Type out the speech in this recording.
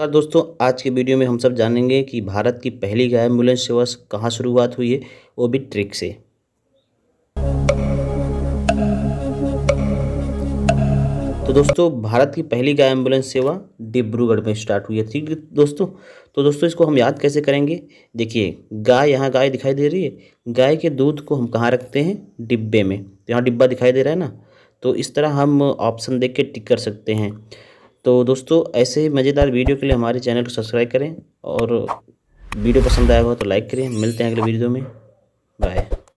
नमस्कार दोस्तों आज के वीडियो में हम सब जानेंगे कि भारत की पहली गाय एम्बुलेंस सेवा कहाँ शुरुआत हुई है वो भी ट्रिक से तो दोस्तों भारत की पहली गाय एम्बुलेंस सेवा डिब्रूगढ़ में स्टार्ट हुई है ठीक दोस्तों तो दोस्तों इसको हम याद कैसे करेंगे देखिए गाय यहाँ गाय दिखाई दे रही है गाय के दूध को हम कहाँ रखते हैं डिब्बे में यहाँ डिब्बा दिखाई दे रहा है ना तो इस तरह हम ऑप्शन देख के टिक कर सकते हैं तो दोस्तों ऐसे ही मज़ेदार वीडियो के लिए हमारे चैनल को सब्सक्राइब करें और वीडियो पसंद आया हो तो लाइक करें मिलते हैं अगले वीडियो में